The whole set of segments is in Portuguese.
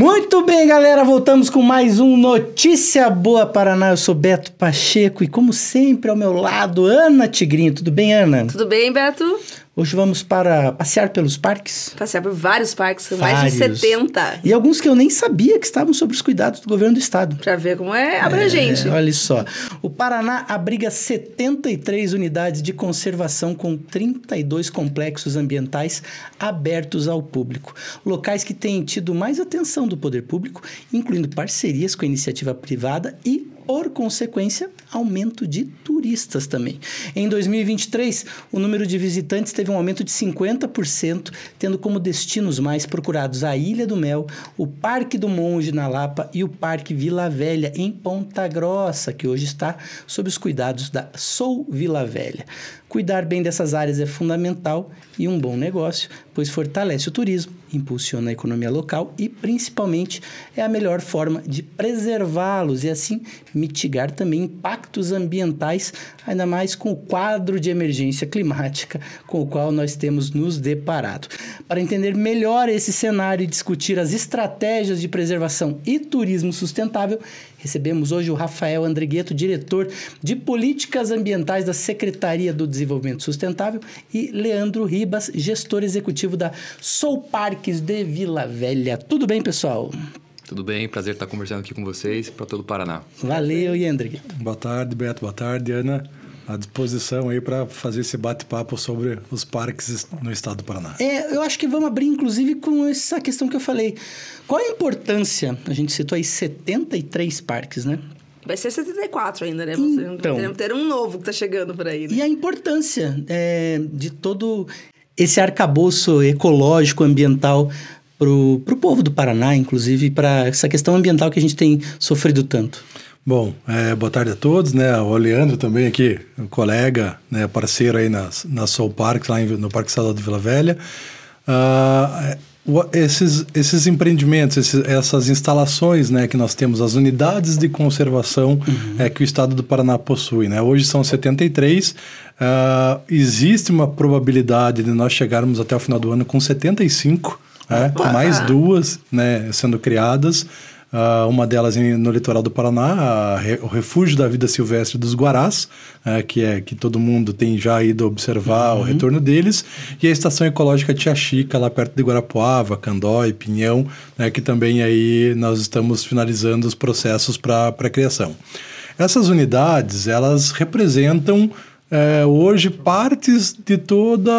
Muito bem, galera, voltamos com mais um Notícia Boa Paraná. Eu sou Beto Pacheco e, como sempre, ao meu lado, Ana Tigrinho. Tudo bem, Ana? Tudo bem, Beto? Hoje vamos para passear pelos parques. Passear por vários parques, vários. mais de 70. E alguns que eu nem sabia que estavam sob os cuidados do governo do estado. Para ver como é, é abrangente. É, olha só. O Paraná abriga 73 unidades de conservação com 32 complexos ambientais abertos ao público. Locais que têm tido mais atenção do poder público, incluindo parcerias com a iniciativa privada e por consequência, aumento de turistas também. Em 2023, o número de visitantes teve um aumento de 50%, tendo como destinos mais procurados a Ilha do Mel, o Parque do Monge na Lapa e o Parque Vila Velha em Ponta Grossa, que hoje está sob os cuidados da Sou Vila Velha. Cuidar bem dessas áreas é fundamental e um bom negócio, pois fortalece o turismo impulsiona a economia local e, principalmente, é a melhor forma de preservá-los e, assim, mitigar também impactos ambientais, ainda mais com o quadro de emergência climática com o qual nós temos nos deparado. Para entender melhor esse cenário e discutir as estratégias de preservação e turismo sustentável, Recebemos hoje o Rafael Andregueto, diretor de Políticas Ambientais da Secretaria do Desenvolvimento Sustentável, e Leandro Ribas, gestor executivo da Sou Parques de Vila Velha. Tudo bem, pessoal? Tudo bem, prazer estar conversando aqui com vocês para todo o Paraná. Valeu, Yendrik. Boa tarde, Beto. Boa tarde, Ana à disposição aí para fazer esse bate-papo sobre os parques no estado do Paraná. É, eu acho que vamos abrir inclusive com essa questão que eu falei. Qual a importância? A gente citou aí 73 parques, né? Vai ser 74 ainda, né? então, ter um novo que está chegando por aí. Né? E a importância é, de todo esse arcabouço ecológico, ambiental para o povo do Paraná, inclusive para essa questão ambiental que a gente tem sofrido tanto. Bom, é, boa tarde a todos, né? O Leandro também aqui, um colega, né, parceiro aí na, na Soul Park, lá em, no Parque Estadual de Vila Velha. Uh, esses, esses empreendimentos, esses, essas instalações né, que nós temos, as unidades de conservação uhum. é, que o Estado do Paraná possui. Né? Hoje são 73, uh, ah, existe uma probabilidade de nós chegarmos até o final do ano com 75, né? mais duas né, sendo criadas. Uh, uma delas em, no litoral do Paraná, o Refúgio da Vida Silvestre dos Guarás, uh, que é que todo mundo tem já ido observar uhum. o retorno deles, e a Estação Ecológica Tia Chica, lá perto de Guarapuava, Candói, Pinhão, né, que também aí nós estamos finalizando os processos para a criação. Essas unidades, elas representam é, hoje partes de toda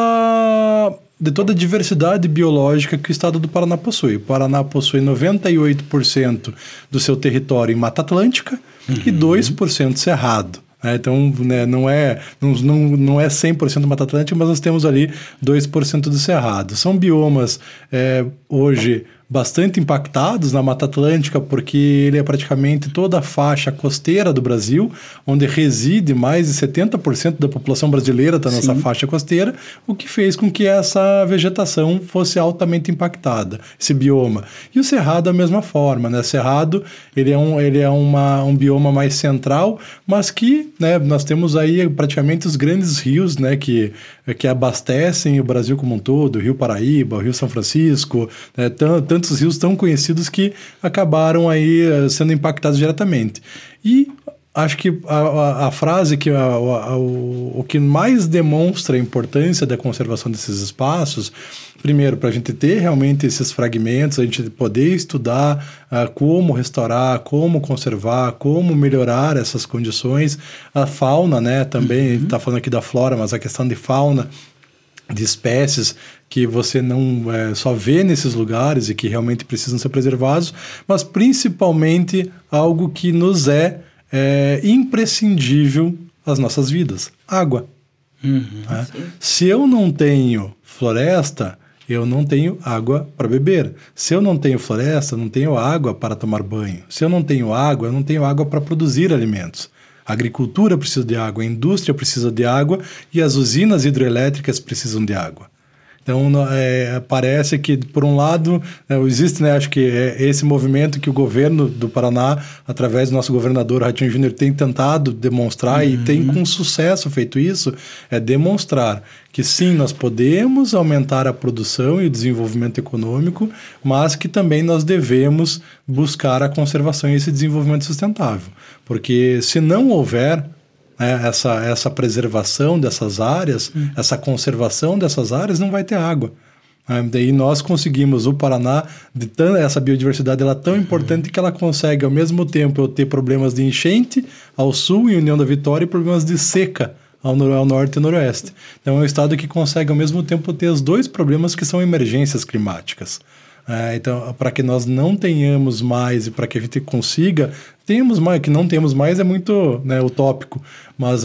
de toda a diversidade biológica que o estado do Paraná possui. O Paraná possui 98% do seu território em Mata Atlântica uhum. e 2% cerrado. É, então, né, não é não, não é 100% Mata Atlântica, mas nós temos ali 2% do Cerrado. São biomas é, hoje bastante impactados na Mata Atlântica, porque ele é praticamente toda a faixa costeira do Brasil, onde reside mais de 70% da população brasileira está nessa Sim. faixa costeira, o que fez com que essa vegetação fosse altamente impactada, esse bioma. E o Cerrado da mesma forma, né? O Cerrado, ele é um, ele é uma, um bioma mais central, mas que, né, nós temos aí praticamente os grandes rios, né, que, que abastecem o Brasil como um todo, o Rio Paraíba, o Rio São Francisco, né, tanto tantos rios tão conhecidos que acabaram aí eh, sendo impactados diretamente. E acho que a, a, a frase que a, a, o, o que mais demonstra a importância da conservação desses espaços primeiro para a gente ter realmente esses fragmentos a gente poder estudar ah, como restaurar como conservar como melhorar essas condições a fauna né também uhum. está falando aqui da flora mas a questão de fauna de espécies que você não é, só vê nesses lugares e que realmente precisam ser preservados, mas principalmente algo que nos é, é imprescindível às nossas vidas: água. Uhum, né? Se eu não tenho floresta, eu não tenho água para beber. Se eu não tenho floresta, não tenho água para tomar banho. Se eu não tenho água, eu não tenho água para produzir alimentos. A agricultura precisa de água, a indústria precisa de água e as usinas hidroelétricas precisam de água. Então, é, parece que, por um lado, é, existe, né, acho que é esse movimento que o governo do Paraná, através do nosso governador Ratinho Júnior, tem tentado demonstrar uhum. e tem uhum. com sucesso feito isso, é demonstrar que sim, nós podemos aumentar a produção e o desenvolvimento econômico, mas que também nós devemos buscar a conservação e esse desenvolvimento sustentável. Porque se não houver né, essa, essa preservação dessas áreas, hum. essa conservação dessas áreas, não vai ter água. Né, daí nós conseguimos o Paraná, de tanta, essa biodiversidade ela é tão uhum. importante que ela consegue, ao mesmo tempo, eu ter problemas de enchente ao sul, em União da Vitória, e problemas de seca ao, nor ao norte e noroeste. Então é um estado que consegue, ao mesmo tempo, ter os dois problemas que são emergências climáticas. É, então, para que nós não tenhamos mais e para que a gente consiga, temos mais, que não temos mais é muito né, utópico, mas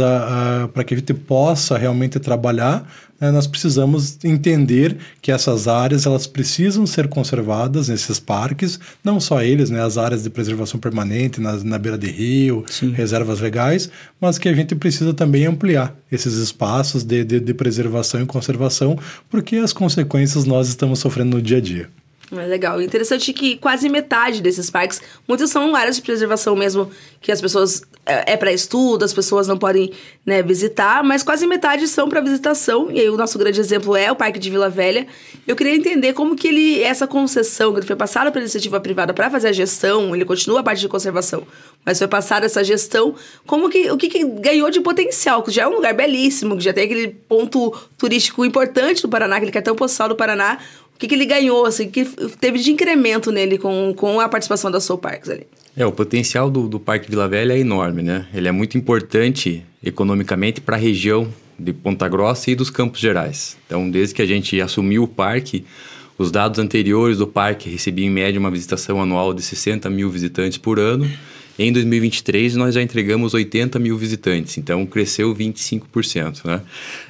para que a gente possa realmente trabalhar, né, nós precisamos entender que essas áreas elas precisam ser conservadas nesses parques, não só eles, né, as áreas de preservação permanente nas, na beira de rio, Sim. reservas legais, mas que a gente precisa também ampliar esses espaços de, de, de preservação e conservação, porque as consequências nós estamos sofrendo no dia a dia. É legal. Interessante que quase metade desses parques, muitos são áreas de preservação mesmo, que as pessoas. É, é para estudo, as pessoas não podem né, visitar, mas quase metade são para visitação. E aí o nosso grande exemplo é o Parque de Vila Velha. Eu queria entender como que ele. Essa concessão que foi passada pela iniciativa privada para fazer a gestão, ele continua a parte de conservação, mas foi passada essa gestão, como que. O que, que ganhou de potencial? Que já é um lugar belíssimo, que já tem aquele ponto turístico importante do Paraná, aquele cartão postal do Paraná o que, que ele ganhou, assim, que teve de incremento nele com, com a participação da Soul Parks ali? É, o potencial do, do Parque Vila Velha é enorme, né? Ele é muito importante economicamente para a região de Ponta Grossa e dos Campos Gerais. Então, desde que a gente assumiu o parque, os dados anteriores do parque recebiam em média uma visitação anual de 60 mil visitantes por ano. Em 2023, nós já entregamos 80 mil visitantes, então cresceu 25%. Né?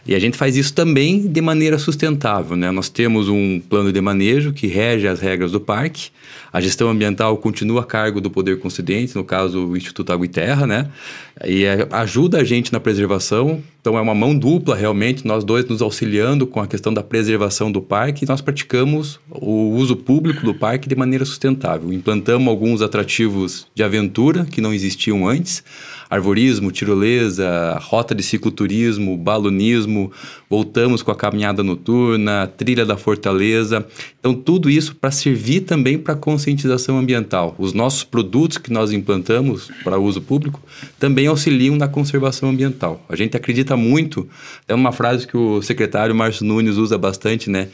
E a gente faz isso também de maneira sustentável. Né? Nós temos um plano de manejo que rege as regras do parque, a gestão ambiental continua a cargo do poder concedente, no caso o Instituto Água e Terra, né? E é, ajuda a gente na preservação. Então é uma mão dupla realmente, nós dois nos auxiliando com a questão da preservação do parque. E nós praticamos o uso público do parque de maneira sustentável. Implantamos alguns atrativos de aventura que não existiam antes arvorismo, tirolesa, rota de cicloturismo, balonismo, voltamos com a caminhada noturna, trilha da fortaleza. Então, tudo isso para servir também para conscientização ambiental. Os nossos produtos que nós implantamos para uso público também auxiliam na conservação ambiental. A gente acredita muito, é uma frase que o secretário Márcio Nunes usa bastante, né?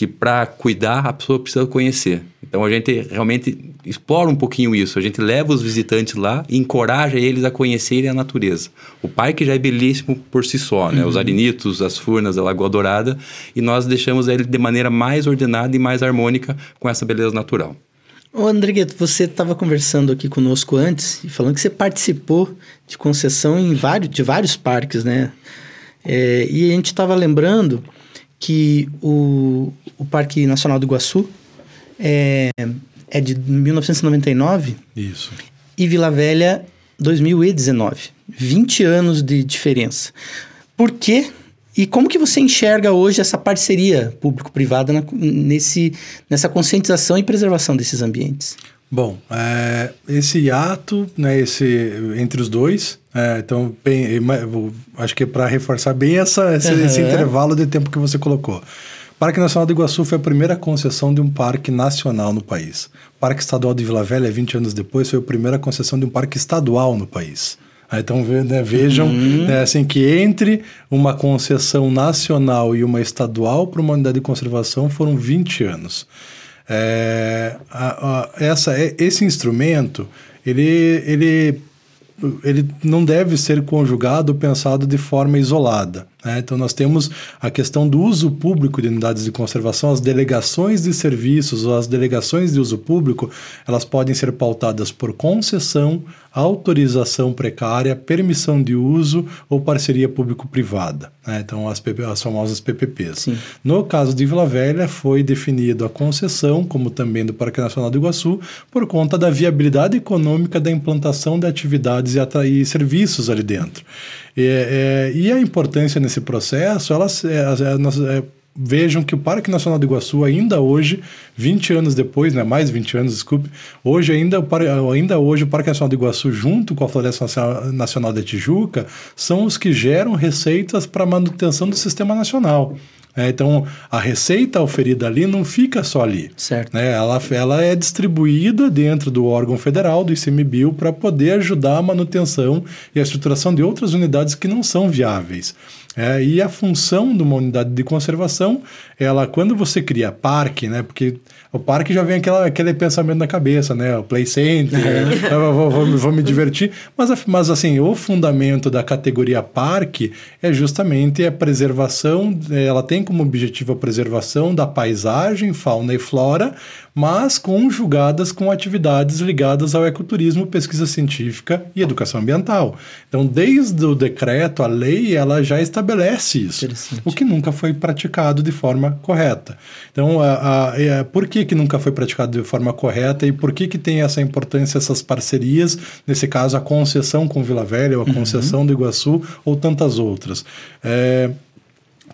que para cuidar a pessoa precisa conhecer. Então a gente realmente explora um pouquinho isso. A gente leva os visitantes lá e encoraja eles a conhecerem a natureza. O parque já é belíssimo por si só, né? Uhum. Os arenitos, as furnas, a Lagoa Dourada, e nós deixamos ele de maneira mais ordenada e mais harmônica com essa beleza natural. Ô Andrigueto, você estava conversando aqui conosco antes e falando que você participou de concessão em vários, de vários parques, né? É, e a gente estava lembrando que o, o Parque Nacional do Iguaçu é, é de 1999. Isso. E Vila Velha, 2019. 20 anos de diferença. Por quê? E como que você enxerga hoje essa parceria público-privada nesse, nessa conscientização e preservação desses ambientes? Bom, é, esse ato, né, esse entre os dois, é, então bem, acho que é para reforçar bem essa, esse, uhum. esse, intervalo de tempo que você colocou. Parque Nacional do Iguaçu foi a primeira concessão de um parque nacional no país. Parque Estadual de Vila Velha, 20 anos depois, foi a primeira concessão de um parque estadual no país. Ah, então né, vejam uhum. né, assim que entre uma concessão nacional e uma estadual para uma unidade de conservação foram 20 anos. É, a, a, essa, é, esse instrumento, ele, ele, ele não deve ser conjugado ou pensado de forma isolada. Né? Então, nós temos a questão do uso público de unidades de conservação, as delegações de serviços ou as delegações de uso público, elas podem ser pautadas por concessão, autorização precária, permissão de uso ou parceria público-privada. Né? Então, as, PP, as, famosas PPPs. Sim. No caso de Vila Velha, foi definido a concessão, como também do Parque Nacional do Iguaçu, por conta da viabilidade econômica da implantação de atividades e, e serviços ali dentro. É, é, e a importância nesse processo, elas, é, é, é, vejam que o Parque Nacional do Iguaçu ainda hoje, 20 anos depois, né, mais 20 anos, desculpe, hoje ainda, ainda hoje o Parque Nacional do Iguaçu junto com a Floresta Nacional da Tijuca são os que geram receitas para manutenção do sistema nacional. É, então, a receita oferida ali não fica só ali. Certo. Né? Ela, ela é distribuída dentro do órgão federal, do ICMBio, para poder ajudar a manutenção e a estruturação de outras unidades que não são viáveis. É, e a função de uma unidade de conservação, ela quando você cria parque, né? Porque o parque já vem aquela, aquele pensamento na cabeça, né? O play center, é. vou, vou, vou, me divertir. Mas, mas assim, o fundamento da categoria parque é justamente a preservação, ela tem como objetivo a preservação da paisagem, fauna e flora, mas conjugadas com atividades ligadas ao ecoturismo, pesquisa científica e educação ambiental. Então, desde o decreto, a lei, ela já estabelece isso, o que nunca foi praticado de forma correta. Então, a, a, a, é, por que, que nunca foi praticado de forma correta e por que, que tem essa importância, essas parcerias, nesse caso, a concessão com Vila Velha, ou a uhum. concessão uhum. do Iguaçu, ou tantas outras? É,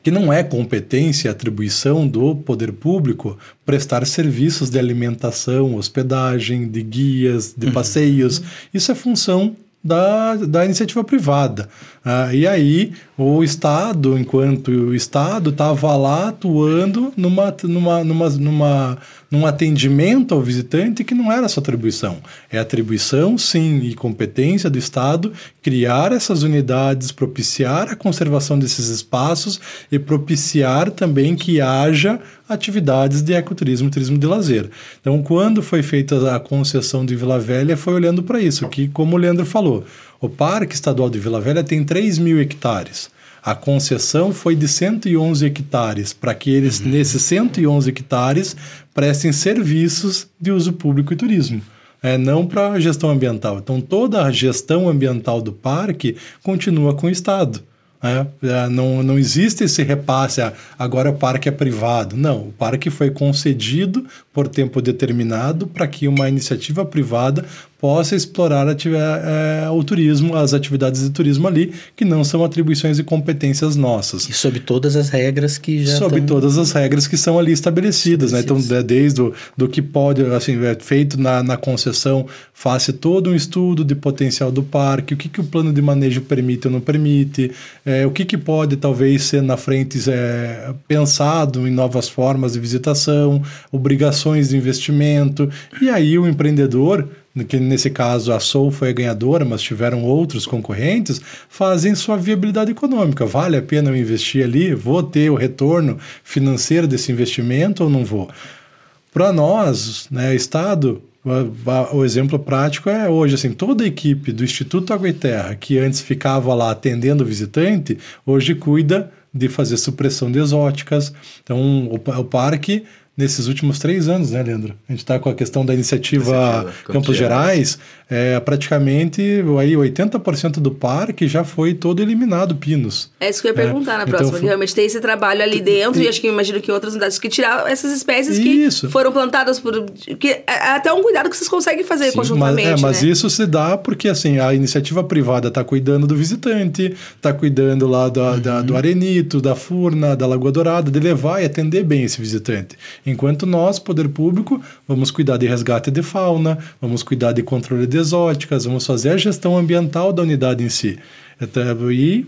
que não é competência e atribuição do poder público prestar serviços de alimentação, hospedagem, de guias, de uhum. passeios. Uhum. Isso é função da, da iniciativa privada. Ah, e aí o Estado, enquanto o Estado estava lá atuando numa, numa, numa, numa, num atendimento ao visitante que não era sua atribuição. É atribuição, sim, e competência do Estado criar essas unidades, propiciar a conservação desses espaços e propiciar também que haja atividades de ecoturismo, turismo de lazer. Então, quando foi feita a concessão de Vila Velha, foi olhando para isso, que, como o Leandro falou, o Parque Estadual de Vila Velha tem 3 mil hectares. A concessão foi de 111 hectares, para que eles, uhum. nesses 111 hectares, prestem serviços de uso público e turismo. É, não para gestão ambiental. Então, toda a gestão ambiental do parque continua com o Estado. É, é não, não existe esse repasse, ah, agora o parque é privado. Não, o parque foi concedido por tempo determinado para que uma iniciativa privada possa explorar é, o turismo, as atividades de turismo ali, que não são atribuições e competências nossas. E sob todas as regras que já Sob estão... todas as regras que são ali estabelecidas, né? Então, desde o, do que pode, assim, é feito na, na concessão, faça todo um estudo de potencial do parque, o que, que o plano de manejo permite ou não permite, é, o que, que pode talvez ser na frente é, pensado em novas formas de visitação, obrigações de investimento, e aí o empreendedor que nesse caso a Soul foi a ganhadora, mas tiveram outros concorrentes, fazem sua viabilidade econômica. Vale a pena eu investir ali? Vou ter o retorno financeiro desse investimento ou não vou? Para nós, né, Estado, o exemplo prático é hoje, assim, toda a equipe do Instituto Água e Terra, que antes ficava lá atendendo o visitante, hoje cuida de fazer supressão de exóticas. Então, o, o parque nesses últimos três anos, né, Leandro? A gente está com a questão da iniciativa, iniciativa Campos, Gerais é, praticamente aí 80% do parque já foi todo eliminado pinos. É isso que eu ia é, perguntar é, na então próxima, então, realmente tem esse trabalho ali dentro e, e acho que imagino que outras unidades que tirar essas espécies que foram plantadas por que é, é até um cuidado que vocês conseguem fazer Sim, conjuntamente. Mas, é, mas né? isso se dá porque assim a iniciativa privada está cuidando do visitante, está cuidando lá do uhum. da, do arenito, da furna, da lagoa dourada, de levar e atender bem esse visitante. Enquanto nós, poder público, vamos cuidar de resgate de fauna, vamos cuidar de controle de exóticas, vamos fazer a gestão ambiental da unidade em si então, e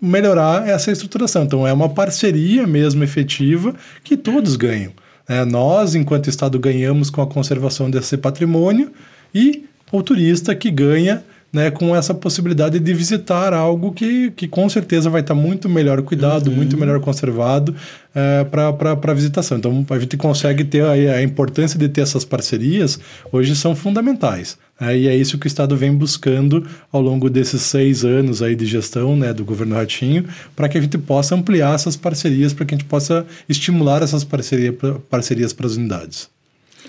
melhorar essa estruturação. Então, é uma parceria mesmo efetiva que todos ganham. É, nós, enquanto Estado, ganhamos com a conservação desse patrimônio e o turista que ganha né, com essa possibilidade de visitar algo que, que com certeza vai estar muito melhor cuidado, uhum. muito melhor conservado é, para a visitação. Então, a gente consegue ter a importância de ter essas parcerias, hoje são fundamentais e é isso que o Estado vem buscando ao longo desses seis anos aí de gestão né, do governo Ratinho, para que a gente possa ampliar essas parcerias, para que a gente possa estimular essas parceria, parcerias para as unidades.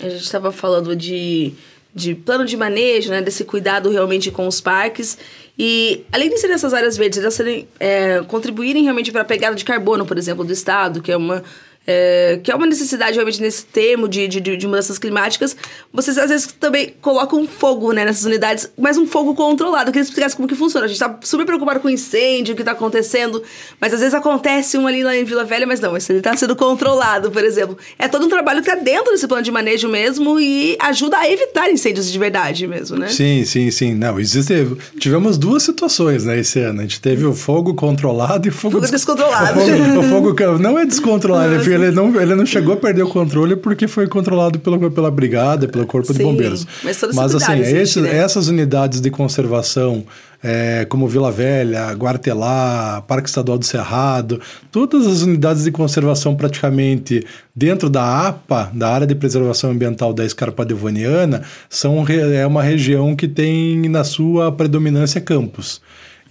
A gente estava falando de, de plano de manejo, né, desse cuidado realmente com os parques. E além de serem essas áreas verdes, elas serem, é, contribuírem realmente para a pegada de carbono, por exemplo, do Estado, que é uma é, que é uma necessidade realmente nesse termo de, de, de mudanças climáticas, vocês às vezes também colocam fogo né, nessas unidades, mas um fogo controlado. Eu queria que como que funciona. A gente está super preocupado com incêndio, o que está acontecendo, mas às vezes acontece um ali lá em Vila Velha, mas não, esse ele está sendo controlado, por exemplo. É todo um trabalho que está dentro desse plano de manejo mesmo e ajuda a evitar incêndios de verdade mesmo, né? Sim, sim, sim. Não, existe. Tivemos duas situações né, esse ano. A gente teve o fogo controlado e o fogo, fogo descontrolado. O fogo, o fogo, não é descontrolado, é ele não, ele não chegou a perder o controle porque foi controlado pela, pela brigada, pelo corpo Sim, de bombeiros. Mas, mas assim, esses, né? essas unidades de conservação, é, como Vila Velha, Guartelá, Parque Estadual do Cerrado, todas as unidades de conservação praticamente dentro da APA, da Área de Preservação Ambiental da Escarpa Devoniana, são, é uma região que tem na sua predominância campos.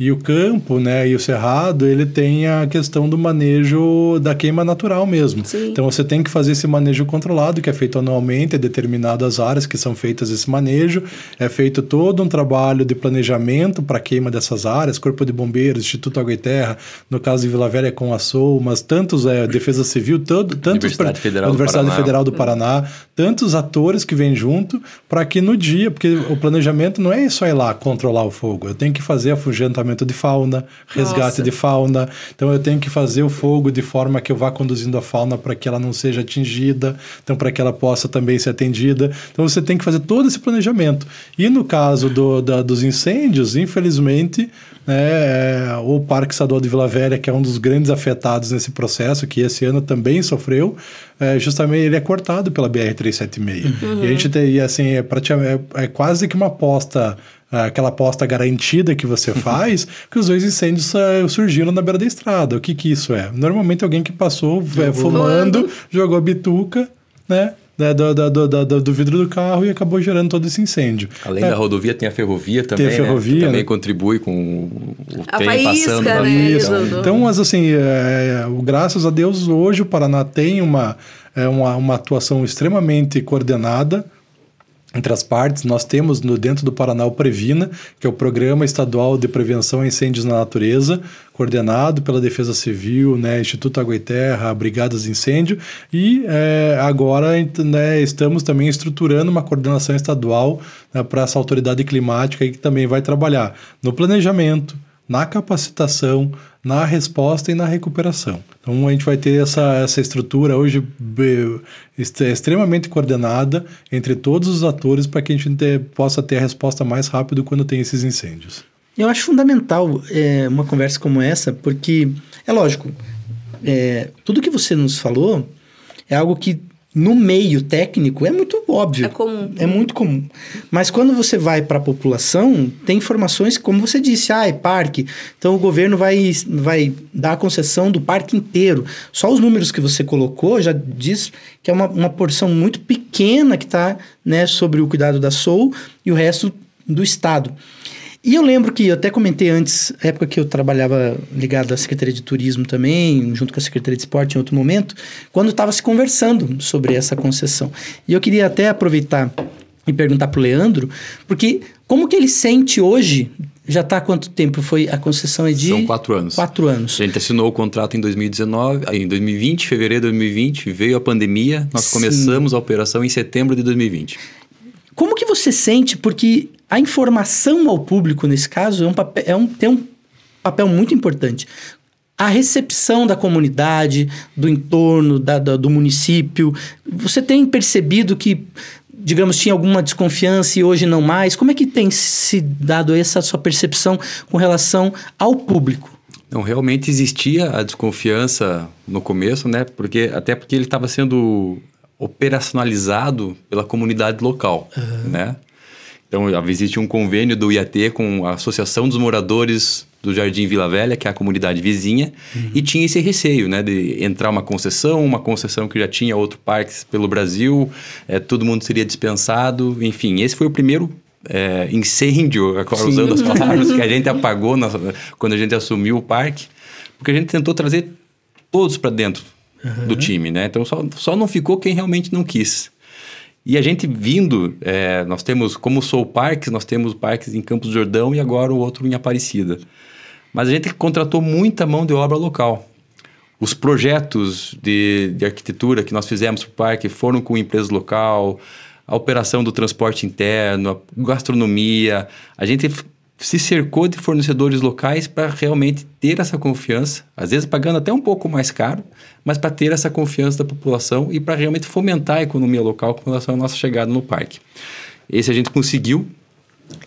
E o campo, né, e o cerrado, ele tem a questão do manejo da queima natural mesmo. Sim. Então você tem que fazer esse manejo controlado, que é feito anualmente, é determinado as áreas que são feitas esse manejo, é feito todo um trabalho de planejamento para a queima dessas áreas, Corpo de Bombeiros, Instituto Água e Terra, no caso de Vila Velha com a Sou, mas tantos é, Defesa Civil, tanto tantos Universidade, Federal, Universidade do Federal do Paraná, tantos atores que vêm junto para que no dia, porque o planejamento não é só ir lá controlar o fogo, eu tenho que fazer a afugentamento de fauna, resgate Nossa. de fauna. Então eu tenho que fazer o fogo de forma que eu vá conduzindo a fauna para que ela não seja atingida, então para que ela possa também ser atendida. Então você tem que fazer todo esse planejamento. E no caso do, da, dos incêndios, infelizmente, né, é, o Parque Estadual de Vila Velha, que é um dos grandes afetados nesse processo, que esse ano também sofreu, é, justamente ele é cortado pela BR-376. Uhum. E a gente tem, assim, é, é, é quase que uma aposta ah, aquela aposta garantida que você uhum. faz, que os dois incêndios ah, surgiram na beira da estrada. O que que isso é? Normalmente alguém que passou é, jogou. fumando, jogou a bituca, né? né do, do, do, do, vidro do carro e acabou gerando todo esse incêndio. Além é. da rodovia, tem a ferrovia também. Tem a ferrovia. Né? Que também né? contribui com o a trem faísca, passando. Né? Isso. Então, mas assim, é, graças a Deus, hoje o Paraná tem uma, é, uma, uma atuação extremamente coordenada entre as partes, nós temos no, dentro do Paraná o Previna, que é o Programa Estadual de Prevenção a Incêndios na Natureza, coordenado pela Defesa Civil, né, Instituto Água e Terra, Brigadas de Incêndio, e é, agora né, estamos também estruturando uma coordenação estadual né, para essa autoridade climática aí, que também vai trabalhar no planejamento, na capacitação, na resposta e na recuperação. Então a gente vai ter essa, essa estrutura hoje extremamente coordenada entre todos os atores para que a gente possa ter a resposta mais rápido quando tem esses incêndios. Eu acho fundamental é, uma conversa como essa, porque é lógico, é, tudo que você nos falou é algo que no meio técnico é muito óbvio. É comum. É muito comum. Mas quando você vai para a população, tem informações, como você disse, ah, é parque. Então o governo vai, vai dar a concessão do parque inteiro. Só os números que você colocou já diz que é uma, uma porção muito pequena que está né, sobre o cuidado da SOU e o resto do Estado. E eu lembro que, eu até comentei antes, época que eu trabalhava ligado à Secretaria de Turismo também, junto com a Secretaria de Esporte em outro momento, quando estava se conversando sobre essa concessão. E eu queria até aproveitar e perguntar para o Leandro, porque como que ele sente hoje, já está há quanto tempo? Foi a concessão é de... São quatro anos. Quatro anos. A gente assinou o contrato em 2019, em 2020, fevereiro de 2020, veio a pandemia, nós Sim. começamos a operação em setembro de 2020. Como que você sente, porque a informação ao público, nesse caso, é um papel, é um, tem um papel muito importante. A recepção da comunidade, do entorno, da, da, do município. Você tem percebido que, digamos, tinha alguma desconfiança e hoje não mais? Como é que tem se dado essa sua percepção com relação ao público? Não, realmente existia a desconfiança no começo, né? Porque, até porque ele estava sendo operacionalizado pela comunidade local, uhum. né? Então, existe um convênio do IAT com a Associação dos Moradores do Jardim Vila Velha, que é a comunidade vizinha, uhum. e tinha esse receio, né, de entrar uma concessão, uma concessão que já tinha outro parque pelo Brasil, é, todo mundo seria dispensado, enfim, esse foi o primeiro eh, é, incêndio, agora usando as palavras que a gente apagou na, quando a gente assumiu o parque, porque a gente tentou trazer todos para dentro uhum. do time, né? Então só, só não ficou quem realmente não quis. E a gente vindo, é, nós temos, como Sou Parques, nós temos parques em Campos do Jordão e agora o outro em Aparecida. Mas a gente contratou muita mão de obra local. Os projetos de, de arquitetura que nós fizemos para o parque foram com empresa local, a operação do transporte interno, a gastronomia. A gente se cercou de fornecedores locais para realmente ter essa confiança, às vezes pagando até um pouco mais caro, mas para ter essa confiança da população e para realmente fomentar a economia local com relação à nossa chegada no parque. Esse a gente conseguiu.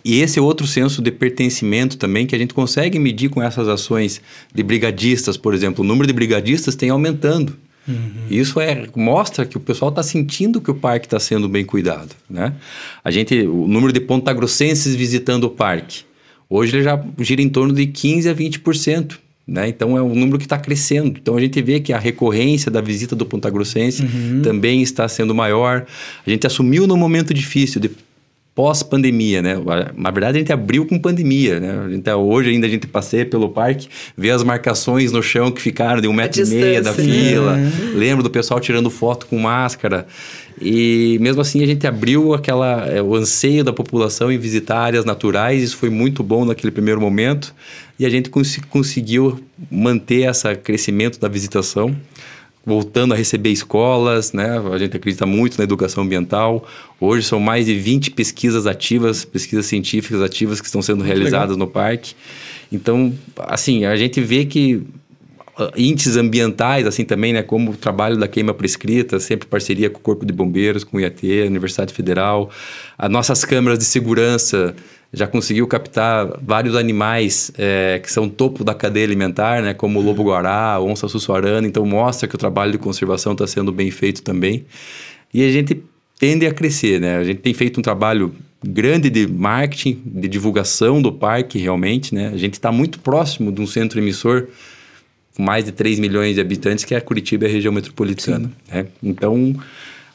E esse é outro senso de pertencimento também que a gente consegue medir com essas ações de brigadistas, por exemplo. O número de brigadistas tem aumentando. Uhum. Isso é, mostra que o pessoal está sentindo que o parque está sendo bem cuidado. Né? A gente, o número de pontagrossenses visitando o parque Hoje ele já gira em torno de 15% a 20%. Né? Então é um número que está crescendo. Então a gente vê que a recorrência da visita do Pontagrossense uhum. também está sendo maior. A gente assumiu num momento difícil, de, pós-pandemia, né? Na verdade, a gente abriu com pandemia, né? A gente, tá, hoje ainda a gente passeia pelo parque, vê as marcações no chão que ficaram de um metro e meio da fila. É. Lembro do pessoal tirando foto com máscara. E mesmo assim a gente abriu aquela é, o anseio da população em visitar áreas naturais, isso foi muito bom naquele primeiro momento, e a gente cons conseguiu manter esse crescimento da visitação voltando a receber escolas, né? A gente acredita muito na educação ambiental. Hoje são mais de 20 pesquisas ativas, pesquisas científicas ativas que estão sendo muito realizadas legal. no parque. Então, assim, a gente vê que ah, índices ambientais, assim também, né? Como o trabalho da queima prescrita, sempre parceria com o Corpo de Bombeiros, com o IAT, Universidade Federal, as nossas câmeras de segurança já conseguiu captar vários animais é, que são topo da cadeia alimentar, né? Como o uhum. lobo-guará, onça sussuarana. Então, mostra que o trabalho de conservação está sendo bem feito também. E a gente tende a crescer, né? A gente tem feito um trabalho grande de marketing, de divulgação do parque realmente, né? A gente está muito próximo de um centro emissor com mais de 3 milhões de habitantes, que é Curitiba e a região metropolitana, né? Então,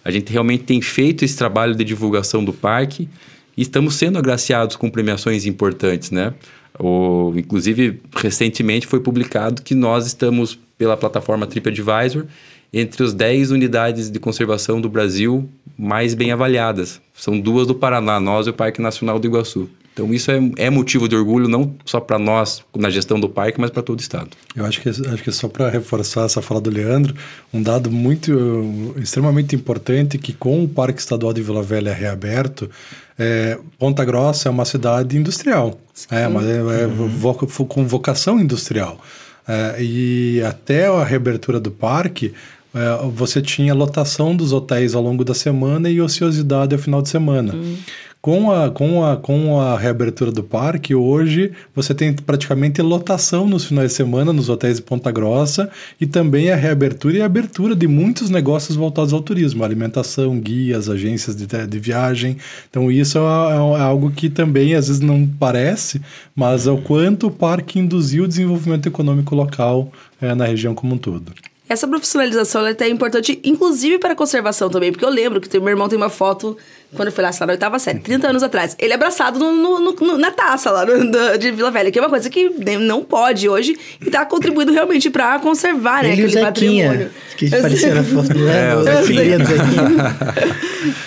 a gente realmente tem feito esse trabalho de divulgação do parque estamos sendo agraciados com premiações importantes, né? O, inclusive, recentemente foi publicado que nós estamos, pela plataforma TripAdvisor, entre as 10 unidades de conservação do Brasil mais bem avaliadas. São duas do Paraná, nós e o Parque Nacional do Iguaçu. Então, isso é, é motivo de orgulho, não só para nós na gestão do parque, mas para todo o Estado. Eu acho que, acho que só para reforçar essa fala do Leandro, um dado muito, extremamente importante, que com o Parque Estadual de Vila Velha reaberto, é, Ponta Grossa é uma cidade industrial, é, mas é, é uhum. vo, com vocação industrial. É, e até a reabertura do parque, é, você tinha lotação dos hotéis ao longo da semana e ociosidade ao final de semana. Uhum. Com a, com, a, com a reabertura do parque, hoje você tem praticamente lotação nos finais de semana nos hotéis de Ponta Grossa e também a reabertura e a abertura de muitos negócios voltados ao turismo, alimentação, guias, agências de, de viagem. Então, isso é, é, é algo que também às vezes não parece, mas ao é quanto o parque induziu o desenvolvimento econômico local é, na região como um todo. Essa profissionalização é até importante, inclusive para a conservação também, porque eu lembro que meu irmão tem uma foto quando eu fui lá, sei lá, na oitava série, 30 anos atrás. Ele é abraçado no, no, no, na taça lá no, de Vila Velha, que é uma coisa que não pode hoje e está contribuindo realmente para conservar, né? aquele Zequinha, patrimônio. Que apareceu na foto do é, o Zequinha.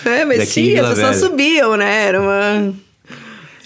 é, mas sim, as pessoas subiam, né? Era uma...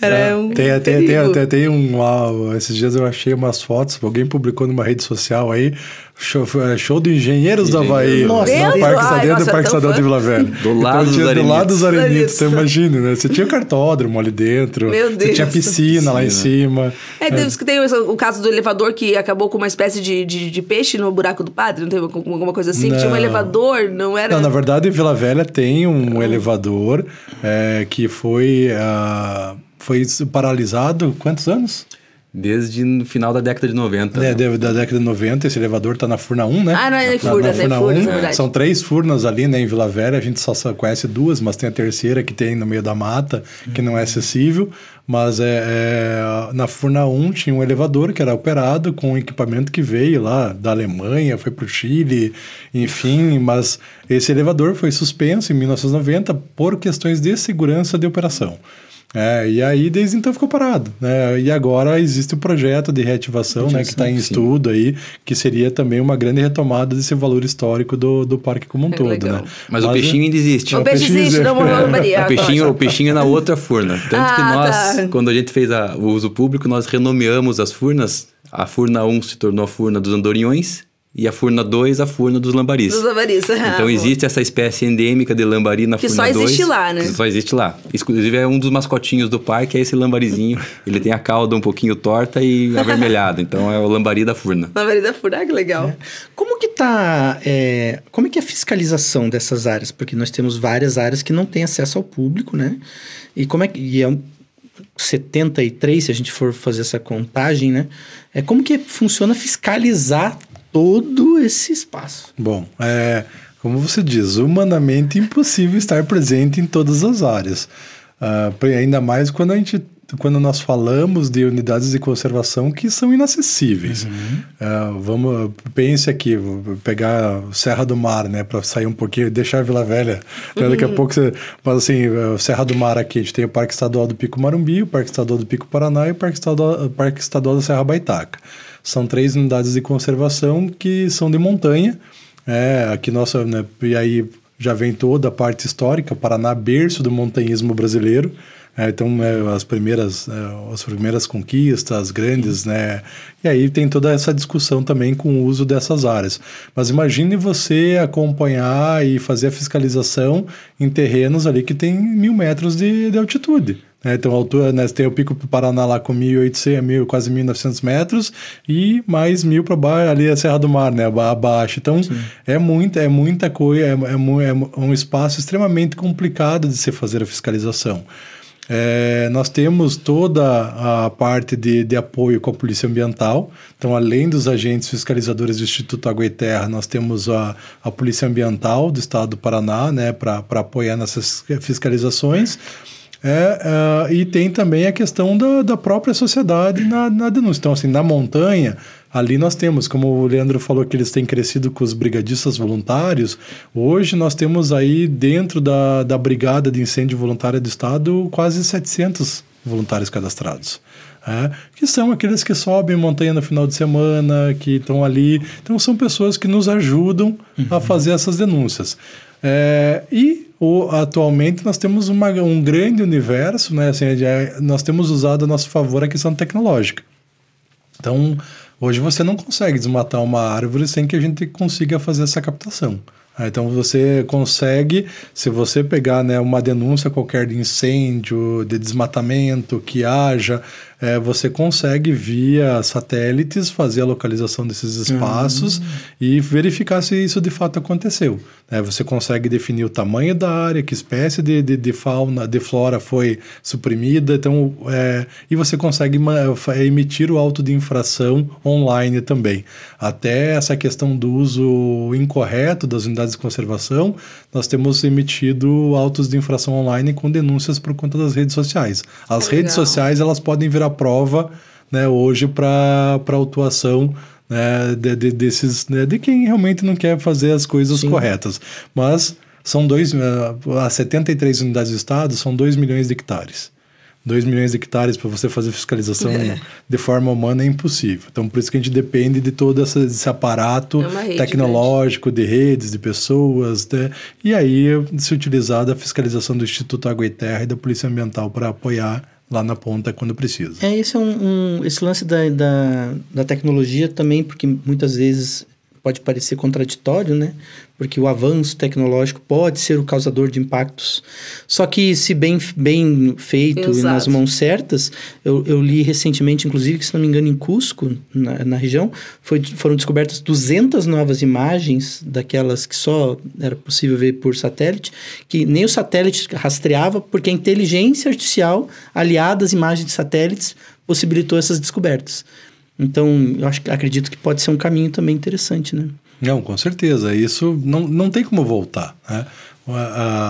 Era é, um tem, tem, tem, tem, um... Ah, esses dias eu achei umas fotos, alguém publicou numa rede social aí Show, show do Engenheiros da Bahia. Nossa, no Parque Sadeiro o Parque Sadeiro de Vila Velha. Do lado, então, do dos Arenitos, você então, imagina, né? Você tinha o cartódromo ali dentro. Meu Deus. Você tinha piscina, lá em cima. É, é. que tem o caso do elevador que acabou com uma espécie de, de, de peixe no buraco do padre, não teve alguma coisa assim? Não. Que tinha um elevador, não era... Não, na verdade, em Vila Velha tem um elevador é, que foi, uh, foi paralisado quantos anos? Desde o final da década de 90. É, né? da década de 90, esse elevador está na Furna 1, né? Ah, não, é na, Furnas, na, é Furnas, 1. é São três furnas ali, né, em Vila Velha, a gente só, só conhece duas, mas tem a terceira que tem no meio da mata, que não é acessível, mas é, é, na Furna 1 tinha um elevador que era operado com um equipamento que veio lá da Alemanha, foi para o Chile, enfim, mas esse elevador foi suspenso em 1990 por questões de segurança de operação. É, e aí desde então ficou parado, né? E agora existe o projeto de reativação, né, que está em estudo aí, que seria também uma grande retomada desse valor histórico do, do parque como um todo, né? Mas, Mas, o é peixinho ainda existe. O, o peixe existe, existe. não morreu Maria. O peixinho, o peixinho é na outra furna. Tanto ah, que nós, tá. quando a gente fez a, o uso público, nós renomeamos as furnas. A furna 1 se tornou a furna dos andorinhões e a furna 2, a furna dos lambaris. Dos lambaris. Ah, então existe essa espécie endêmica de lambari na que furna 2. Que só existe dois, lá, né? Que só existe lá. Inclusive é um dos mascotinhos do parque, é esse lambarizinho. ele tem a cauda um pouquinho torta e avermelhada. Então é o lambari da furna. Lambari da furna, ah, que legal. É. Como que tá... É, como é que é a fiscalização dessas áreas? Porque nós temos várias áreas que não têm acesso ao público, né? E como é que... E é 73, se a gente for fazer essa contagem, né? É como que funciona fiscalizar todo esse espaço. Bom, é, como você diz, humanamente impossível estar presente em todas as áreas. Uh, ainda mais quando a gente quando nós falamos de unidades de conservação que são inacessíveis. Uhum. Uh, vamos, pense aqui, vou pegar Serra do Mar, né, para sair um pouquinho, deixar a Vila Velha. Uhum. Daqui a uhum. pouco você, mas assim, eh, Serra do Mar aqui, a gente tem o Parque Estadual do Pico Marumbi, o Parque Estadual do Pico Paraná e o Parque Estadual, o Parque Estadual da Serra Baitaca. São três unidades de conservação que são de montanha. É, aqui nossa, né, e aí já vem toda a parte histórica, o Paraná berço do montanhismo brasileiro. É, então, é, as, primeiras, é, as primeiras conquistas grandes, né? E aí tem toda essa discussão também com o uso dessas áreas. Mas imagine você acompanhar e fazer a fiscalização em terrenos ali que tem mil metros de, de altitude. Né? Então, a altura, né, tem o pico do Paraná lá com 1.800, 1.000, é quase 1.900 metros e mais 1.000 para baixo, ali a Serra do Mar, né, abaixo. Então, é muita, é muita coisa, é, é, é, é um espaço extremamente complicado de se fazer a fiscalização. É, nós temos toda a parte de, de, apoio com a Polícia Ambiental. Então, além dos agentes fiscalizadores do Instituto Água e Terra, nós temos a, a Polícia Ambiental do Estado do Paraná, né, para apoiar nessas fiscalizações. É, uh, e tem também a questão da, da própria sociedade na, na denúncia. Então, assim, na montanha, ali nós temos, como o Leandro falou que eles têm crescido com os brigadistas voluntários, hoje nós temos aí dentro da, da Brigada de Incêndio Voluntária do Estado quase 700 voluntários cadastrados. É, que são aqueles que sobem montanha no final de semana, que estão ali. Então, são pessoas que nos ajudam uhum. a fazer essas denúncias. É, e o, atualmente nós temos uma, um grande universo, né? Assim, nós temos usado a nosso favor a questão tecnológica. Então, hoje você não consegue desmatar uma árvore sem que a gente consiga fazer essa captação. Ah, então você consegue, se você pegar né, uma denúncia qualquer de incêndio, de desmatamento que haja, é, você consegue, via satélites, fazer a localização desses ah. espaços uhum. e verificar se isso de fato aconteceu. É, você consegue definir o tamanho da área, que espécie de, de, de fauna, de flora foi suprimida, então, é, e você consegue emitir o auto de infração online também. Até essa questão do uso incorreto das unidades de conservação, nós temos emitido autos de infração online com denúncias por conta das redes sociais. As redes sociais elas podem virar a prova né, hoje para autuação né, de, de, desses, né, de quem realmente não quer fazer as coisas Sim. corretas. Mas são dois, eh, as 73 unidades do Estado são 2 milhões de hectares. 2 milhões de hectares para você fazer fiscalização é. de forma humana é impossível. Então, por isso que a gente depende de todo esse aparato é tecnológico, grande. de redes, de pessoas, né? e aí se utilizar da fiscalização do Instituto Água e Terra e da Polícia Ambiental para apoiar lá na ponta quando precisa. É, esse é um, um esse lance da, da, da, tecnologia também, porque muitas vezes pode parecer contraditório, né? Porque o avanço tecnológico pode ser o causador de impactos. Só que, se bem, bem feito Exato. e nas mãos certas, eu, eu, li recentemente, inclusive, que se não me engano, em Cusco, na, na região, foi, foram descobertas 200 novas imagens, daquelas que só era possível ver por satélite, que nem o satélite rastreava, porque a inteligência artificial, aliada às imagens de satélites, possibilitou essas descobertas. Então, eu acho, acredito que pode ser um caminho também interessante, né? Não, com certeza. Isso não, não tem como voltar. Né? A,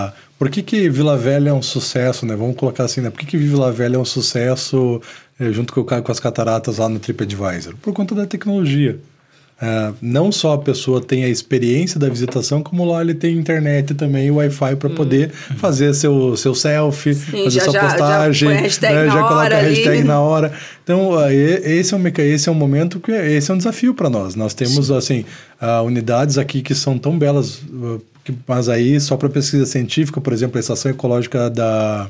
a, por que, que Vila Velha é um sucesso, né? Vamos colocar assim, né? Por que, que Vila Velha é um sucesso é, junto com, com as cataratas lá no TripAdvisor? Por conta da tecnologia. Ah, não só a pessoa tem a experiência da visitação, como lá ele tem internet também, Wi-Fi para hum. poder fazer seu, seu selfie, Sim, fazer já, sua postagem, já, né, já coloca a hashtag na hora. Então, ah, esse, é um, esse é um momento que é, esse é um desafio para nós. Nós temos, Sim. assim, ah, unidades aqui que são tão belas, que, mas aí só para pesquisa científica, por exemplo, a Estação Ecológica da,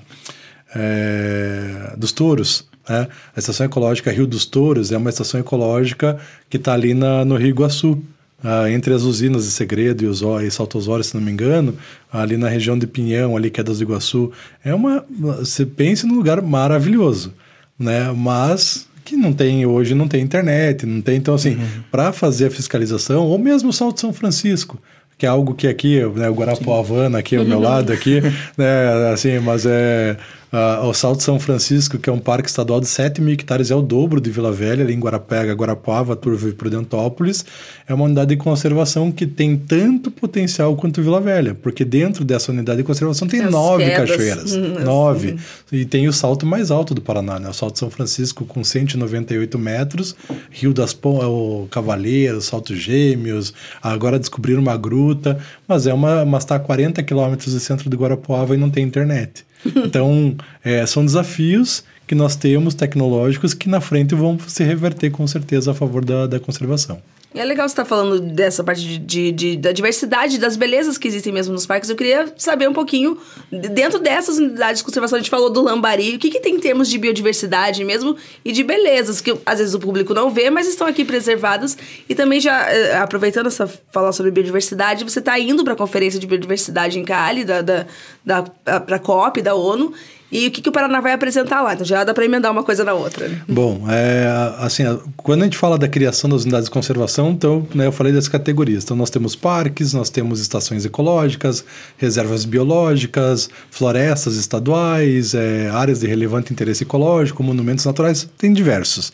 é, dos Touros, né? A estação ecológica Rio dos Touros é uma estação ecológica que está ali na, no Rio Iguaçu, né? entre as usinas de Segredo e, os, e Salto Osório, se não me engano, ali na região de Pinhão, ali que é das Iguaçu. É uma, você pensa num lugar maravilhoso, né? mas que não tem hoje, não tem internet, não tem. Então, assim, uhum. para fazer a fiscalização, ou mesmo o Salto São Francisco, que é algo que aqui, né, o Guarapuavana aqui ao uhum. meu lado aqui, né, assim, mas é Uh, ah, Salto São Francisco, que é um parque estadual de 7 mil hectares, é o dobro de Vila Velha, ali em Guarapega, Guarapuava, Turvo e Prudentópolis. É uma unidade de conservação que tem tanto potencial quanto Vila Velha, porque dentro dessa unidade de conservação tem As nove quedas. cachoeiras. Hum, assim. nove. E tem o salto mais alto do Paraná, né? O Salto São Francisco com 198 metros, Rio das Pom é o Cavaleiro, Salto Gêmeos, agora descobriram uma gruta, mas é uma, mas está a 40 quilômetros do centro de Guarapuava e não tem internet. Então, é, são desafios que nós temos tecnológicos que na frente vão se reverter com certeza a favor da, da conservação. E é legal você estar tá falando dessa parte de, de, de, da diversidade, das belezas que existem mesmo nos parques. Eu queria saber um pouquinho, dentro dessas unidades de conservação, a gente falou do lambari, o que, que tem em termos de biodiversidade mesmo e de belezas, que às vezes o público não vê, mas estão aqui preservadas. E também já, eh, aproveitando essa falar sobre biodiversidade, você está indo para a Conferência de Biodiversidade em Cali, da, da, da, a COP, da ONU, e o que, que o Paraná vai apresentar lá? Então já dá para emendar uma coisa na outra. Né? Bom, é, assim, quando a gente fala da criação das unidades de conservação, então né, eu falei das categorias. Então nós temos parques, nós temos estações ecológicas, reservas biológicas, florestas estaduais, é, áreas de relevante interesse ecológico, monumentos naturais, tem diversos.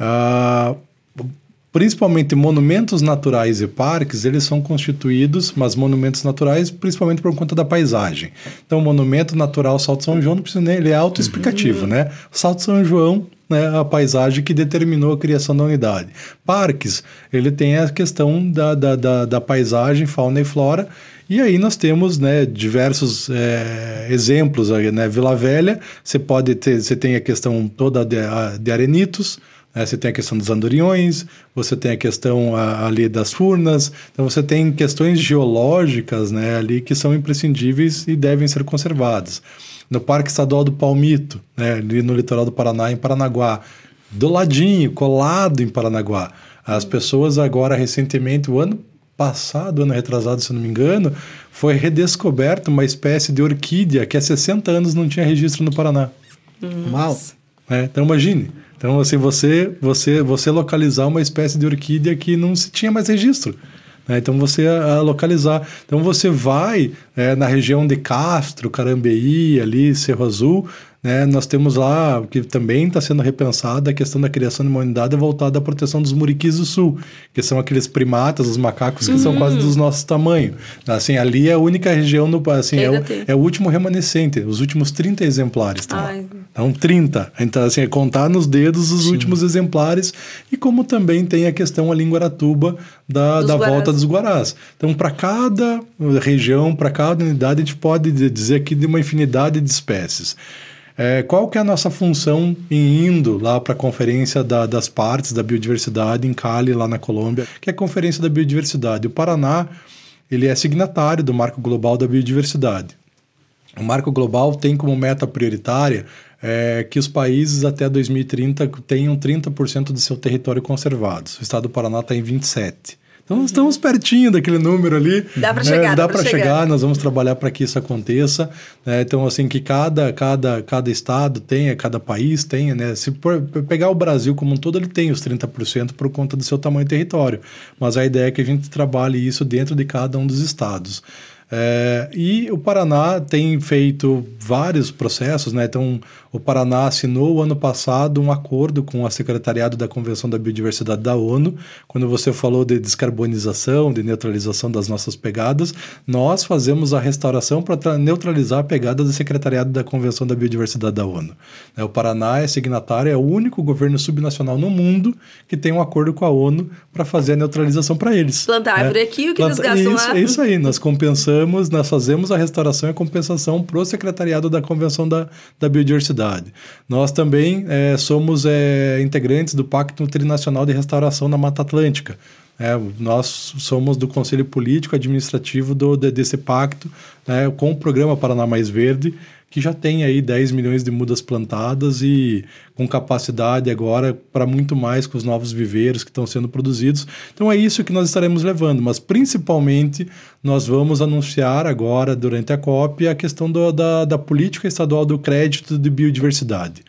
Uh, Principalmente monumentos naturais e parques, eles são constituídos, mas monumentos naturais principalmente por conta da paisagem. Então, o monumento natural Salto São João, não precisa nem, ele é autoexplicativo, uhum. né? Salto São João né, é a paisagem que determinou a criação da unidade. Parques, ele tem a questão da, da, da, da paisagem, fauna e flora, e aí nós temos né, diversos é, exemplos. Né? Vila Velha, você pode ter, você tem a questão toda de, de arenitos, né? você tem a questão dos andoriões, você tem a questão a, ali das furnas, então você tem questões geológicas né, ali que são imprescindíveis e devem ser conservadas. No Parque Estadual do Palmito, né, ali no litoral do Paraná, em Paranaguá, do ladinho, colado em Paranaguá. As pessoas agora, recentemente, o ano passado, ano retrasado, se não me engano, foi redescoberto uma espécie de orquídea que há 60 anos não tinha registro no Paraná. Nossa. Hum. É, então imagine, então, assim, você, você, você localizar uma espécie de orquídea que não se tinha mais registro. Né? Então, você a, localizar. Então, você vai é, na região de Castro, Carambeí, ali, Cerro Azul, né? Nós temos lá, o que também está sendo repensado, a questão da criação de uma unidade voltada à proteção dos muriquis do sul, que são aqueles primatas, os macacos, que uhum. são hum. quase dos nossos tamanhos. Assim, ali é a única região, no, assim, é o, é o, último remanescente, os últimos 30 exemplares estão lá. Então, 30. Então, assim, é contar nos dedos os Sim. últimos exemplares e como também tem a questão ali em Guaratuba da, dos da volta dos Guarás. Então, para cada região, para cada unidade, a gente pode dizer aqui de uma infinidade de espécies. É, qual que é a nossa função em indo lá para a Conferência da, das Partes da Biodiversidade em Cali, lá na Colômbia, que é a Conferência da Biodiversidade? O Paraná ele é signatário do Marco Global da Biodiversidade. O Marco Global tem como meta prioritária é, que os países até 2030 tenham 30% do seu território conservado. O estado do Paraná está em 27%. Então, nós estamos pertinho daquele número ali. Dá para né? chegar. Dá, dá para chegar. chegar. nós vamos trabalhar para que isso aconteça. Né? Então, assim, que cada, cada, cada estado tenha, cada país tenha, né? Se pegar o Brasil como um todo, ele tem os 30% por conta do seu tamanho e território. Mas a ideia é que a gente trabalhe isso dentro de cada um dos estados. É, e o Paraná tem feito vários processos, né? Então, o Paraná assinou ano passado um acordo com a Secretariado da Convenção da Biodiversidade da ONU. Quando você falou de descarbonização, de neutralização das nossas pegadas, nós fazemos a restauração para neutralizar a pegada do Secretariado da Convenção da Biodiversidade da ONU. É, o Paraná é signatário, é o único governo subnacional no mundo que tem um acordo com a ONU para fazer a neutralização para eles. Plantar né? árvore aqui, o que Planta... eles gastam isso, lá. É isso aí, nós compensamos, nós fazemos a restauração e compensação para o Secretariado da Convenção da, da Biodiversidade cidade. Nós também é, somos é, integrantes do Pacto Trinacional de Restauração na Mata Atlântica. É, nós somos do Conselho Político Administrativo do, de, desse pacto, né, com o programa Paraná Mais Verde, que já tem aí 10 milhões de mudas plantadas e com capacidade agora para muito mais com os novos viveiros que estão sendo produzidos. Então é isso que nós estaremos levando, mas principalmente nós vamos anunciar agora, durante a COP, a questão do, da, da política estadual do crédito de biodiversidade.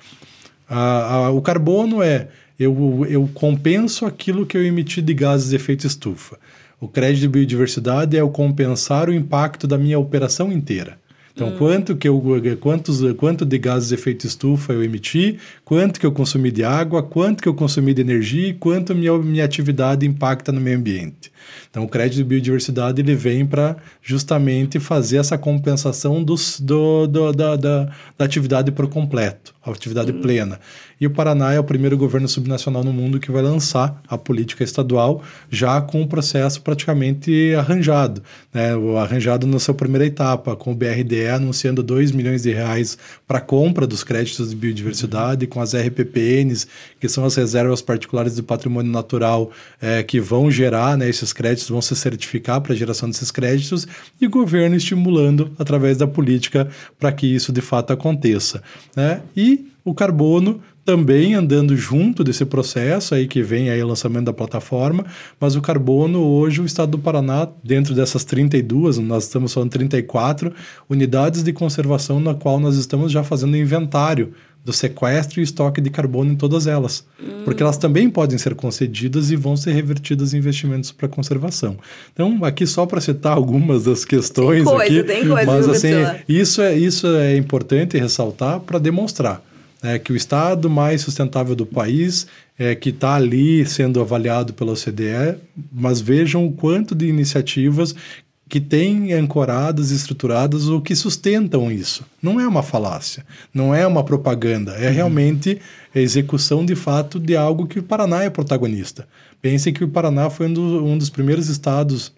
A, a, o carbono é eu, eu compenso aquilo que eu emiti de gases de efeito estufa. O crédito de biodiversidade é eu compensar o impacto da minha operação inteira. Então, hum. quanto que eu quantos, quanto de gases de efeito estufa eu emiti, quanto que eu consumi de água, quanto que eu consumi de energia e quanto minha, minha atividade impacta no meio ambiente. Então, o crédito de biodiversidade ele vem para justamente fazer essa compensação dos, do, do, da, da, da atividade por completo atividade uhum. plena. E o Paraná é o primeiro governo subnacional no mundo que vai lançar a política estadual já com o processo praticamente arranjado, né? arranjado na sua primeira etapa, com o BRDE anunciando 2 milhões de reais para compra dos créditos de biodiversidade, uhum. com as RPPNs, que são as reservas particulares do patrimônio natural é, que vão gerar né, esses créditos, vão se certificar para a geração desses créditos, e o governo estimulando através da política para que isso de fato aconteça. Né? E e o carbono também andando junto desse processo aí que vem aí o lançamento da plataforma, mas o carbono hoje o estado do Paraná, dentro dessas 32, nós estamos falando 34 unidades de conservação na qual nós estamos já fazendo inventário do sequestro e estoque de carbono em todas elas, hum. porque elas também podem ser concedidas e vão ser revertidas em investimentos para conservação. Então, aqui só para citar algumas das questões tem coisa, aqui, tem coisa, mas assim, isso é isso é importante ressaltar para demonstrar né, que o estado mais sustentável do país é, que está ali sendo avaliado pela OCDE, mas vejam o quanto de iniciativas que têm ancoradas e estruturadas o que sustentam isso. Não é uma falácia, não é uma propaganda, é uhum. realmente a execução de fato de algo que o Paraná é protagonista. Pense que o Paraná foi um, do, um dos primeiros estados,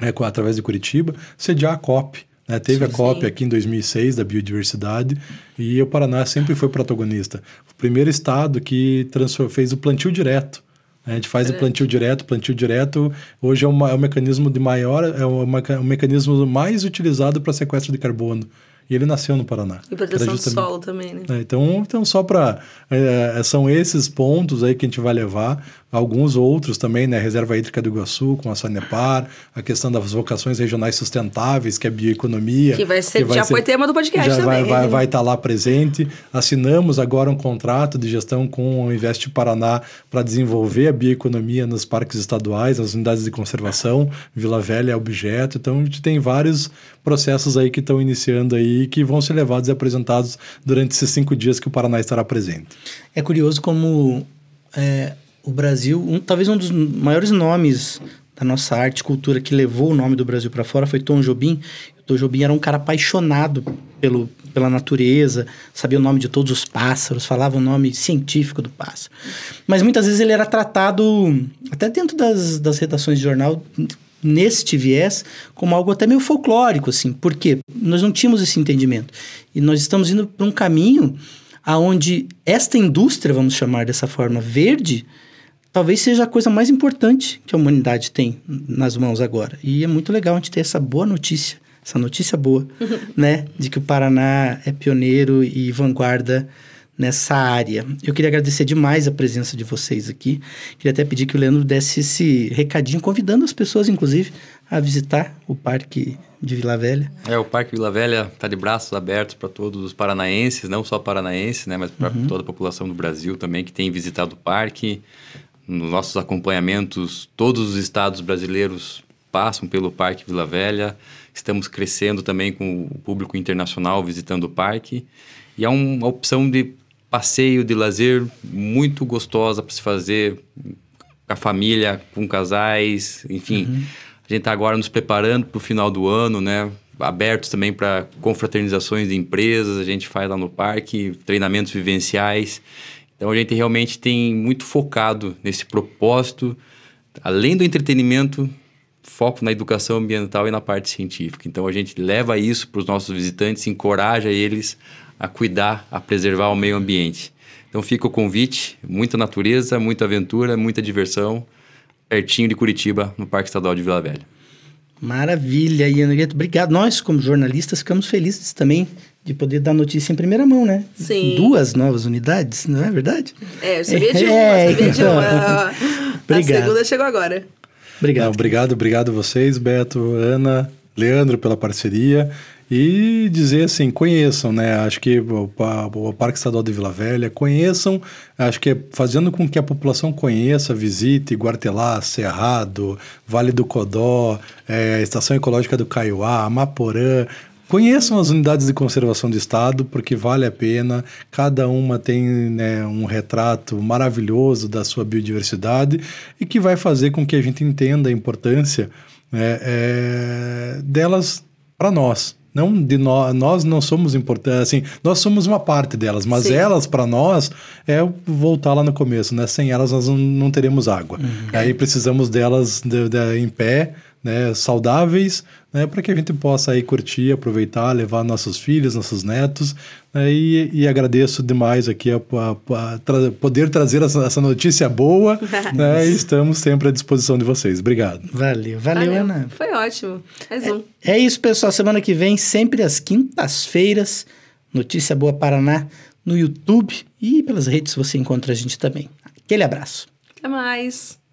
né, através de Curitiba, sediar a COP. Né? Teve sim, a COP sim. aqui em 2006 da biodiversidade e o Paraná sempre foi protagonista. O primeiro estado que fez o plantio direto a gente faz o plantio direto, plantio direto. Hoje é, uma, é um mecanismo de maior, é, é um mecanismo mais utilizado para sequestro de carbono. E ele nasceu no Paraná. E proteção do solo também, né? É, então, então só para... É, é, são esses pontos aí que a gente vai levar. Alguns outros também, né? Reserva hídrica do Iguaçu, com a Sanepar. A questão das vocações regionais sustentáveis, que é bioeconomia. Que vai ser... Que vai já ser, foi tema do podcast já também. Vai estar né? vai, vai tá lá presente. Assinamos agora um contrato de gestão com o Invest Paraná para desenvolver a bioeconomia nos parques estaduais, nas unidades de conservação. Vila Velha é objeto. Então, a gente tem vários processos aí que estão iniciando aí aí que vão ser levados e apresentados durante esses cinco dias que o Paraná estará presente. É curioso como é, o Brasil, um, talvez um dos maiores nomes da nossa arte e cultura que levou o nome do Brasil para fora foi Tom Jobim. Tom Jobim era um cara apaixonado pelo, pela natureza, sabia o nome de todos os pássaros, falava o nome científico do pássaro. Mas muitas vezes ele era tratado, até dentro das, das redações de jornal, neste viés como algo até meio folclórico, assim, porque nós não tínhamos esse entendimento. E nós estamos indo para um caminho aonde esta indústria, vamos chamar dessa forma, verde, talvez seja a coisa mais importante que a humanidade tem nas mãos agora. E é muito legal a gente ter essa boa notícia, essa notícia boa, né, de que o Paraná é pioneiro e vanguarda nessa área. Eu queria agradecer demais a presença de vocês aqui. Queria até pedir que o Leandro desse esse recadinho, convidando as pessoas, inclusive, a visitar o Parque de Vila Velha. É, o Parque Vila Velha está de braços abertos para todos os paranaenses, não só paranaenses, né, mas para uhum. toda a população do Brasil também que tem visitado o parque. Nos nossos acompanhamentos, todos os estados brasileiros passam pelo Parque Vila Velha. Estamos crescendo também com o público internacional visitando o parque. E é uma opção de passeio de lazer muito gostosa para se fazer com a família, com casais, enfim. Uhum. A gente está agora nos preparando para o final do ano, né? Abertos também para confraternizações de empresas, a gente faz lá no parque, treinamentos vivenciais. Então a gente realmente tem muito focado nesse propósito, além do entretenimento, foco na educação ambiental e na parte científica. Então a gente leva isso para os nossos visitantes, encoraja eles a cuidar, a preservar o meio ambiente. Então fica o convite, muita natureza, muita aventura, muita diversão, pertinho de Curitiba, no Parque Estadual de Vila Velha. Maravilha, Ian Obrigado. Nós, como jornalistas, ficamos felizes também de poder dar notícia em primeira mão, né? Sim. Duas novas unidades, não é verdade? É, eu sabia de é, uma, é, sabia então, de uma. Obrigado. A segunda chegou agora. Obrigado. Não, obrigado, obrigado vocês, Beto, Ana, Leandro, pela parceria. E dizer assim, conheçam, né? Acho que o, o, Parque Estadual de Vila Velha, conheçam, acho que é fazendo com que a população conheça, visite Guartelá, Cerrado, Vale do Codó, é, Estação Ecológica do Caiuá, Amaporã, Conheçam as unidades de conservação do Estado, porque vale a pena. Cada uma tem né, um retrato maravilhoso da sua biodiversidade e que vai fazer com que a gente entenda a importância né, é, delas para nós, não de no, nós não somos importantes, assim, nós somos uma parte delas, mas Sim. elas para nós é voltar lá no começo, né? Sem elas nós não, não teremos água. Uhum. Aí precisamos delas de, de, em pé, né, saudáveis, né, para que a gente possa aí curtir, aproveitar, levar nossos filhos, nossos netos, né, e, e, agradeço demais aqui a, a, a tra poder trazer essa, essa notícia boa, né, estamos sempre à disposição de vocês. Obrigado. Valeu, valeu, valeu. Ana. Foi ótimo. Mais é, um. É, é isso, pessoal. Semana que vem, sempre às quintas-feiras, Notícia Boa Paraná no YouTube e pelas redes você encontra a gente também. Aquele abraço. Até mais.